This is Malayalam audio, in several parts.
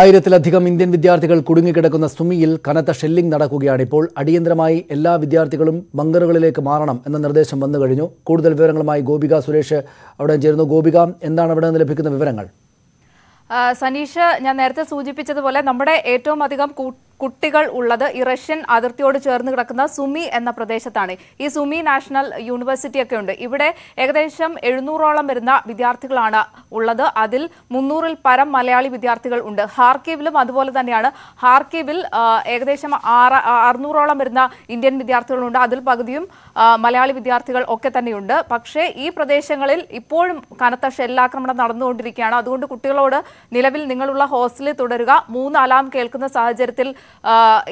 ആയിരത്തിലധികം ഇന്ത്യൻ വിദ്യാർത്ഥികൾ കുടുങ്ങിക്കിടക്കുന്ന സുമിയിൽ കനത്ത ഷെല്ലിംഗ് നടക്കുകയാണിപ്പോൾ അടിയന്തരമായി എല്ലാ വിദ്യാർത്ഥികളും ബങ്കറുകളിലേക്ക് മാറണം എന്ന നിർദ്ദേശം വന്നു കഴിഞ്ഞു കൂടുതൽ വിവരങ്ങളുമായി ഗോപിക സുരേഷ് അവിടെ ചേരുന്നു ഗോപിക എന്താണ് അവിടെ നിന്ന് ലഭിക്കുന്ന വിവരങ്ങൾ സനീഷ് ഞാൻ നേരത്തെ സൂചിപ്പിച്ചതുപോലെ നമ്മുടെ ഏറ്റവും അധികം കുട്ടികൾ ഉള്ളത് ഈ റഷ്യൻ അതിർത്തിയോട് ചേർന്ന് കിടക്കുന്ന സുമി എന്ന പ്രദേശത്താണ് ഈ സുമി നാഷണൽ യൂണിവേഴ്സിറ്റി ഒക്കെ ഉണ്ട് ഇവിടെ ഏകദേശം എഴുന്നൂറോളം വരുന്ന വിദ്യാർത്ഥികളാണ് ഉള്ളത് അതിൽ മുന്നൂറിൽ പരം മലയാളി വിദ്യാർത്ഥികൾ ഉണ്ട് ഹാർക്കീവിലും അതുപോലെ തന്നെയാണ് ഹാർക്കീവിൽ ഏകദേശം ആറ് അറുന്നൂറോളം വരുന്ന ഇന്ത്യൻ വിദ്യാർത്ഥികളുണ്ട് അതിൽ പകുതിയും മലയാളി വിദ്യാർത്ഥികൾ ഒക്കെ തന്നെയുണ്ട് പക്ഷേ ഈ പ്രദേശങ്ങളിൽ ഇപ്പോഴും കനത്ത ഷെല്ലാക്രമണം നടന്നുകൊണ്ടിരിക്കുകയാണ് അതുകൊണ്ട് കുട്ടികളോട് നിലവിൽ നിങ്ങളുള്ള ഹോസ്റ്റലിൽ തുടരുക മൂന്ന് അലാം കേൾക്കുന്ന സാഹചര്യത്തിൽ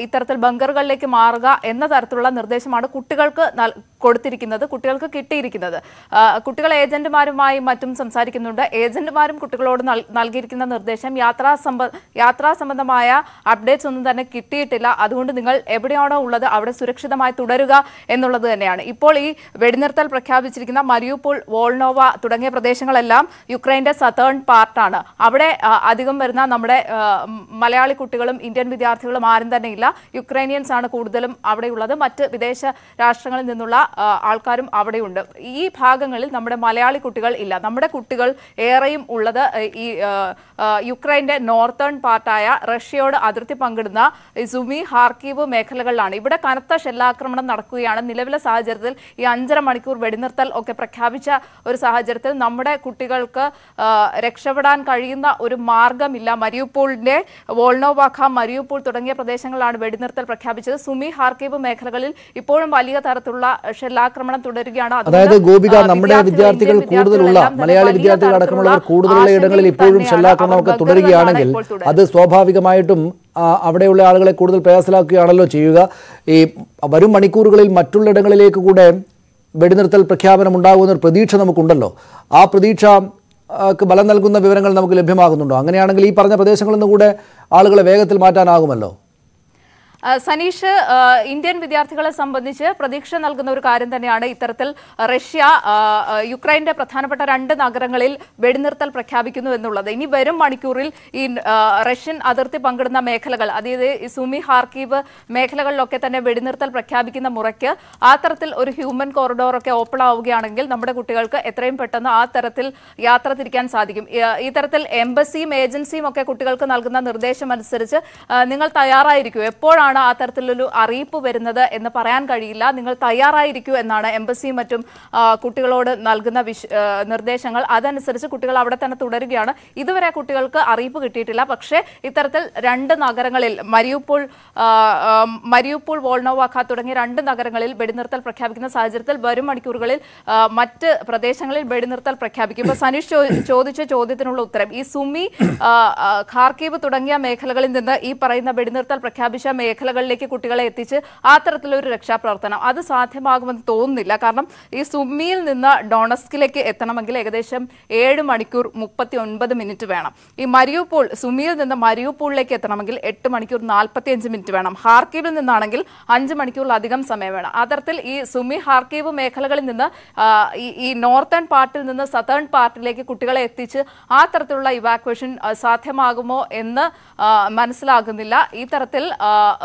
ഇത്തരത്തിൽ ബങ്കറുകളിലേക്ക് മാറുക എന്ന തരത്തിലുള്ള നിർദ്ദേശമാണ് കുട്ടികൾക്ക് കൊടുത്തിരിക്കുന്നത് കുട്ടികൾക്ക് കിട്ടിയിരിക്കുന്നത് കുട്ടികൾ ഏജന്റുമാരുമായി മറ്റും സംസാരിക്കുന്നുണ്ട് ഏജന്റുമാരും കുട്ടികളോട് നൽകിയിരിക്കുന്ന നിർദ്ദേശം യാത്രാ സംബ യാത്രാ സംബന്ധമായ അപ്ഡേറ്റ്സ് ഒന്നും തന്നെ കിട്ടിയിട്ടില്ല അതുകൊണ്ട് നിങ്ങൾ എവിടെയാണോ ഉള്ളത് അവിടെ സുരക്ഷിതമായി തുടരുക എന്നുള്ളത് തന്നെയാണ് ഇപ്പോൾ ഈ വെടിനിർത്തൽ പ്രഖ്യാപിച്ചിരിക്കുന്ന മരിയൂപ്പൂൾ വോൾനോവ തുടങ്ങിയ പ്രദേശങ്ങളെല്ലാം യുക്രൈൻ്റെ സതേൺ പാർട്ടാണ് അവിടെ അധികം വരുന്ന നമ്മുടെ മലയാളി കുട്ടികളും ഇന്ത്യൻ വിദ്യാർത്ഥികളും ആരും തന്നെ ഇല്ല യുക്രൈനിയൻസ് ആണ് കൂടുതലും അവിടെയുള്ളത് മറ്റ് വിദേശ രാഷ്ട്രങ്ങളിൽ നിന്നുള്ള ആൾക്കാരും അവിടെയുണ്ട് ഈ ഭാഗങ്ങളിൽ നമ്മുടെ മലയാളി കുട്ടികൾ ഇല്ല നമ്മുടെ കുട്ടികൾ ഏറെയും ഉള്ളത് ഈ യുക്രൈൻ്റെ നോർത്തേൺ പാർട്ടായ റഷ്യയോട് അതിർത്തി പങ്കിടുന്ന സുമി ഹാർക്കീവ് മേഖലകളിലാണ് ഇവിടെ കനത്ത ഷെല്ലാക്രമണം നടക്കുകയാണ് നിലവിലെ സാഹചര്യത്തിൽ ഈ അഞ്ചര മണിക്കൂർ വെടിനിർത്തൽ ഒക്കെ പ്രഖ്യാപിച്ച ഒരു സാഹചര്യത്തിൽ നമ്മുടെ കുട്ടികൾക്ക് രക്ഷപ്പെടാൻ കഴിയുന്ന ഒരു മാർഗമില്ല മരിയൂപ്പോളിൻ്റെ വോൾനോവാഖ മരിയൂപ്പൂൾ തുടങ്ങിയ തുടങ്ങിയ പ്രദേശങ്ങളിലാണ് വെടിനിർത്തൽ പ്രഖ്യാപിച്ചത് സുമി ഹാർക്കേവ് മേഖലകളിൽ ഇപ്പോഴും വലിയ തരത്തിലുള്ള ഷെല്ലാക്രമണം തുടരുകയാണ് അതായത് ഗോപിക നമ്മുടെ വിദ്യാർത്ഥികൾ കൂടുതലുള്ള മലയാളി വിദ്യാർത്ഥികൾ അടക്കമുള്ളവർ കൂടുതലുള്ള ഇടങ്ങളിൽ ഇപ്പോഴും ഷെല്ലാക്രമണമൊക്കെ തുടരുകയാണെങ്കിൽ അത് സ്വാഭാവികമായിട്ടും അവിടെയുള്ള ആളുകളെ കൂടുതൽ പ്രയാസലാക്കുകയാണല്ലോ ചെയ്യുക ഈ വരും മണിക്കൂറുകളിൽ ഇടങ്ങളിലേക്ക് കൂടെ വെടിനിർത്തൽ പ്രഖ്യാപനം ഉണ്ടാകുമെന്നൊരു പ്രതീക്ഷ നമുക്കുണ്ടല്ലോ ആ പ്രതീക്ഷ ബലം നൽകുന്ന വിവരങ്ങൾ നമുക്ക് ലഭ്യമാകുന്നുണ്ടോ അങ്ങനെയാണെങ്കിൽ ഈ പറഞ്ഞ പ്രദേശങ്ങളിൽ നിന്ന് കൂടെ ആളുകളെ വേഗത്തിൽ മാറ്റാനാകുമല്ലോ സനീഷ് ഇന്ത്യൻ വിദ്യാർത്ഥികളെ സംബന്ധിച്ച് പ്രതീക്ഷ നൽകുന്ന ഒരു കാര്യം തന്നെയാണ് ഇത്തരത്തിൽ റഷ്യ യുക്രൈന്റെ പ്രധാനപ്പെട്ട രണ്ട് നഗരങ്ങളിൽ വെടിനിർത്തൽ പ്രഖ്യാപിക്കുന്നു എന്നുള്ളത് ഇനി വരും മണിക്കൂറിൽ ഈ റഷ്യൻ അതിർത്തി പങ്കിടുന്ന മേഖലകൾ അതായത് സുമി ഹാർക്കീവ് മേഖലകളിലൊക്കെ തന്നെ വെടിനിർത്തൽ പ്രഖ്യാപിക്കുന്ന മുറയ്ക്ക് ആ തരത്തിൽ ഒരു ഹ്യൂമൻ കോറിഡോർ ഒക്കെ ഓപ്പൺ ആവുകയാണെങ്കിൽ നമ്മുടെ കുട്ടികൾക്ക് എത്രയും പെട്ടെന്ന് ആ തരത്തിൽ യാത്ര തിരിക്കാൻ സാധിക്കും ഈ തരത്തിൽ എംബസിയും ഏജൻസിയും ഒക്കെ കുട്ടികൾക്ക് നൽകുന്ന നിർദ്ദേശം അനുസരിച്ച് നിങ്ങൾ തയ്യാറായിരിക്കും എപ്പോഴാണ് നിന്നാണ് ആ തരത്തിലൊരു അറിയിപ്പ് വരുന്നത് എന്ന് പറയാൻ കഴിയില്ല നിങ്ങൾ തയ്യാറായിരിക്കൂ എന്നാണ് എംബസിയും മറ്റും കുട്ടികളോട് നൽകുന്ന നിർദ്ദേശങ്ങൾ അതനുസരിച്ച് കുട്ടികൾ അവിടെ തന്നെ തുടരുകയാണ് ഇതുവരെ കുട്ടികൾക്ക് അറിയിപ്പ് കിട്ടിയിട്ടില്ല പക്ഷേ ഇത്തരത്തിൽ രണ്ട് നഗരങ്ങളിൽ മരിയൂപ്പോൾ മരിയൂപ്പോൾ വോൾണോവാക്ക തുടങ്ങിയ രണ്ട് നഗരങ്ങളിൽ വെടിനിർത്തൽ പ്രഖ്യാപിക്കുന്ന സാഹചര്യത്തിൽ വരും മണിക്കൂറുകളിൽ മറ്റ് പ്രദേശങ്ങളിൽ വെടിനിർത്തൽ പ്രഖ്യാപിക്കും ഇപ്പൊ സനീഷ് ചോദിച്ച ചോദ്യത്തിനുള്ള ഉത്തരം ഈ സുമി ഖാർക്കീവ് തുടങ്ങിയ മേഖലകളിൽ നിന്ന് ഈ പറയുന്ന വെടിനിർത്തൽ പ്രഖ്യാപിച്ച മേഖല മേഖലകളിലേക്ക് കുട്ടികളെ എത്തിച്ച് തരത്തിലൊരു രക്ഷാപ്രവർത്തനം അത് സാധ്യമാകുമെന്ന് തോന്നുന്നില്ല കാരണം ഈ സുമിയിൽ നിന്ന് ഡോണസ്കിലേക്ക് എത്തണമെങ്കിൽ ഏകദേശം ഏഴ് മണിക്കൂർ മുപ്പത്തി ഒൻപത് മിനിറ്റ് വേണം ഈ മരിയൂപ്പൂൾ സുമിയിൽ നിന്ന് മരിയൂപ്പൂളിലേക്ക് എത്തണമെങ്കിൽ എട്ട് മണിക്കൂർ അഞ്ച് മിനിറ്റ് വേണം ഹാർക്കീവിൽ നിന്നാണെങ്കിൽ അഞ്ച് മണിക്കൂറിലധികം സമയം വേണം അത്തരത്തിൽ ഈ സുമി ഹാർക്കീവ് മേഖലകളിൽ നിന്ന് ഈ നോർത്തേൺ പാർട്ടിൽ നിന്ന് സതേൺ പാർട്ടിലേക്ക് കുട്ടികളെ എത്തിച്ച് ആ തരത്തിലുള്ള ഇവാക്വേഷൻ സാധ്യമാകുമോ എന്ന് മനസ്സിലാകുന്നില്ല ഈ തരത്തിൽ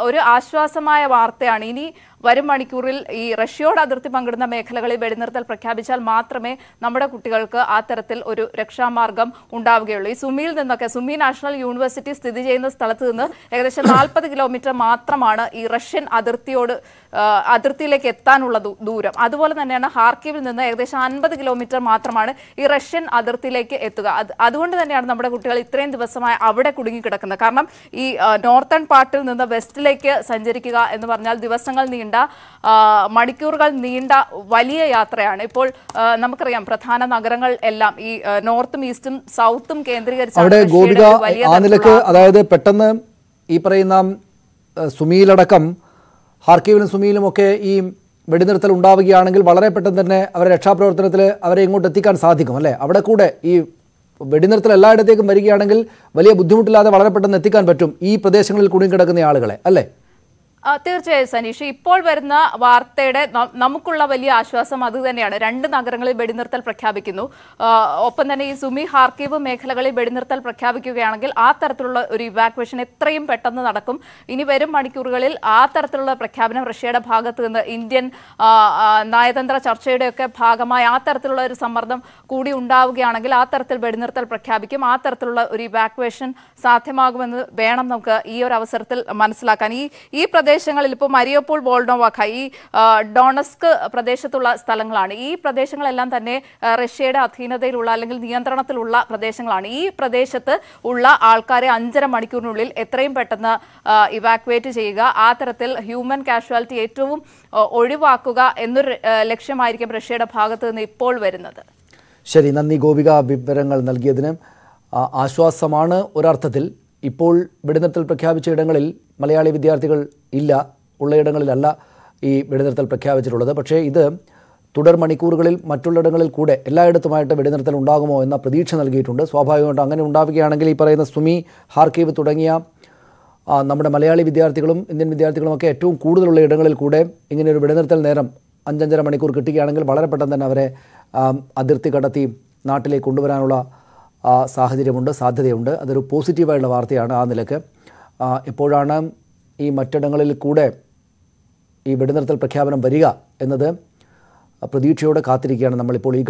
ഒരു ആശ്വാസമായ വാർത്തയാണ് ഇനി വരും മണിക്കൂറിൽ ഈ റഷ്യയോട് അതിർത്തി പങ്കിടുന്ന മേഖലകളിൽ വെടിനിർത്തൽ പ്രഖ്യാപിച്ചാൽ മാത്രമേ നമ്മുടെ കുട്ടികൾക്ക് ആ തരത്തിൽ ഒരു രക്ഷാമാർഗം ഉണ്ടാവുകയുള്ളൂ ഈ സുമിയിൽ നിന്നൊക്കെ സുമി നാഷണൽ യൂണിവേഴ്സിറ്റി സ്ഥിതി ചെയ്യുന്ന സ്ഥലത്ത് നിന്ന് ഏകദേശം നാൽപ്പത് കിലോമീറ്റർ മാത്രമാണ് ഈ റഷ്യൻ അതിർത്തിയോട് അതിർത്തിയിലേക്ക് എത്താനുള്ള ദൂരം അതുപോലെ തന്നെയാണ് ഹാർക്കിവിൽ നിന്ന് ഏകദേശം അൻപത് കിലോമീറ്റർ മാത്രമാണ് ഈ റഷ്യൻ അതിർത്തിയിലേക്ക് എത്തുക അതുകൊണ്ട് തന്നെയാണ് നമ്മുടെ കുട്ടികൾ ഇത്രയും ദിവസമായി അവിടെ കുടുങ്ങിക്കിടക്കുന്നത് കാരണം ഈ നോർത്തേൺ പാർട്ടിൽ നിന്ന് വെസ്റ്റിലേക്ക് സഞ്ചരിക്കുക എന്ന് പറഞ്ഞാൽ ദിവസങ്ങൾ നീണ്ട നീണ്ട മണിക്കൂറുകൾ നീണ്ട വലിയ യാത്രയാണ് ഇപ്പോൾ നമുക്കറിയാം പ്രധാന നഗരങ്ങൾ എല്ലാം ഈ നോർത്തും ഈസ്റ്റും സൗത്തും കേന്ദ്രീകരിച്ചാണ് അതായത് പെട്ടെന്ന് ഈ പറയുന്ന സുമിയിലടക്കം ഹാർക്കീവിലും സുമിയിലും ഒക്കെ ഈ വെടിനിർത്തൽ ഉണ്ടാവുകയാണെങ്കിൽ വളരെ പെട്ടെന്ന് തന്നെ അവരെ രക്ഷാപ്രവർത്തനത്തിൽ അവരെ ഇങ്ങോട്ട് എത്തിക്കാൻ സാധിക്കും അല്ലേ അവിടെ കൂടെ ഈ വെടിനിർത്തൽ എല്ലായിടത്തേക്കും വരികയാണെങ്കിൽ വലിയ ബുദ്ധിമുട്ടില്ലാതെ വളരെ പെട്ടെന്ന് എത്തിക്കാൻ പറ്റും ഈ പ്രദേശങ്ങളിൽ കുടുങ്ങിക്കിടക്കുന്ന ആളുകളെ അല്ലേ തീർച്ചയായും സനീഷ് ഇപ്പോൾ വരുന്ന വാർത്തയുടെ നമുക്കുള്ള വലിയ ആശ്വാസം അത് തന്നെയാണ് രണ്ട് നഗരങ്ങളിൽ വെടിനിർത്തൽ പ്രഖ്യാപിക്കുന്നു ഒപ്പം തന്നെ ഈ സുമി ഹാർക്കീവ് മേഖലകളിൽ വെടിനിർത്തൽ പ്രഖ്യാപിക്കുകയാണെങ്കിൽ ആ തരത്തിലുള്ള ഒരു ഇവാക്വേഷൻ എത്രയും പെട്ടെന്ന് നടക്കും ഇനി വരും മണിക്കൂറുകളിൽ ആ തരത്തിലുള്ള പ്രഖ്യാപനം റഷ്യയുടെ ഭാഗത്തു നിന്ന് ഇന്ത്യൻ നയതന്ത്ര ചർച്ചയുടെയൊക്കെ ഭാഗമായി ആ തരത്തിലുള്ള ഒരു സമ്മർദ്ദം കൂടി ഉണ്ടാവുകയാണെങ്കിൽ ആ തരത്തിൽ വെടിനിർത്തൽ പ്രഖ്യാപിക്കും ആ തരത്തിലുള്ള ഒരു ഇവാക്വേഷൻ സാധ്യമാകുമെന്ന് വേണം നമുക്ക് ഈ ഒരു അവസരത്തിൽ മനസ്സിലാക്കാൻ ഈ ഈ പ്രദേശം പ്രദേശങ്ങളിൽ ഇപ്പോൾ മരിയോപ്പോൾ ബോൾഡോവാക്ക ഈ ഡോണസ്ക് പ്രദേശത്തുള്ള സ്ഥലങ്ങളാണ് ഈ പ്രദേശങ്ങളെല്ലാം തന്നെ റഷ്യയുടെ അധീനതയിലുള്ള അല്ലെങ്കിൽ നിയന്ത്രണത്തിലുള്ള പ്രദേശങ്ങളാണ് ഈ പ്രദേശത്ത് ഉള്ള ആൾക്കാരെ അഞ്ചര മണിക്കൂറിനുള്ളിൽ എത്രയും പെട്ടെന്ന് ഇവാക്വേറ്റ് ചെയ്യുക ആ തരത്തിൽ ഹ്യൂമൻ കാഷ്വാലിറ്റി ഏറ്റവും ഒഴിവാക്കുക എന്നൊരു ലക്ഷ്യമായിരിക്കും റഷ്യയുടെ ഭാഗത്ത് നിന്ന് ഇപ്പോൾ വരുന്നത് ശരി നന്ദി ഗോപിക വിവരങ്ങൾ നൽകിയതിന് ആശ്വാസമാണ് ഒരർത്ഥത്തിൽ ഇപ്പോൾ വെടിനിർത്തൽ പ്രഖ്യാപിച്ച ഇടങ്ങളിൽ മലയാളി വിദ്യാർത്ഥികൾ ഇല്ല ഉള്ളയിടങ്ങളിലല്ല ഈ വെടിനിർത്തൽ പ്രഖ്യാപിച്ചിട്ടുള്ളത് പക്ഷേ ഇത് തുടർ മണിക്കൂറുകളിൽ മറ്റുള്ളിടങ്ങളിൽ കൂടെ എല്ലായിടത്തുമായിട്ട് വെടിനിർത്തൽ ഉണ്ടാകുമോ എന്ന പ്രതീക്ഷ നൽകിയിട്ടുണ്ട് സ്വാഭാവികമായിട്ടും അങ്ങനെ ഉണ്ടാവുകയാണെങ്കിൽ ഈ പറയുന്ന സുമി ഹാർക്കീവ് തുടങ്ങിയ നമ്മുടെ മലയാളി വിദ്യാർത്ഥികളും ഇന്ത്യൻ വിദ്യാർത്ഥികളുമൊക്കെ ഏറ്റവും കൂടുതലുള്ള ഇടങ്ങളിൽ കൂടെ ഇങ്ങനെ ഒരു വെടിനിർത്തൽ നേരം അഞ്ചഞ്ചര മണിക്കൂർ കിട്ടുകയാണെങ്കിൽ വളരെ പെട്ടെന്ന് തന്നെ അവരെ അതിർത്തി കടത്തി നാട്ടിലേക്ക് കൊണ്ടുവരാനുള്ള ആ സാഹചര്യമുണ്ട് സാധ്യതയുണ്ട് അതൊരു പോസിറ്റീവായുള്ള വാർത്തയാണ് ആ നിലക്ക് എപ്പോഴാണ് ഈ മറ്റിടങ്ങളിൽ കൂടെ ഈ വെടിനിർത്തൽ പ്രഖ്യാപനം വരിക എന്നത് പ്രതീക്ഷയോടെ കാത്തിരിക്കുകയാണ് നമ്മളിപ്പോൾ ഈ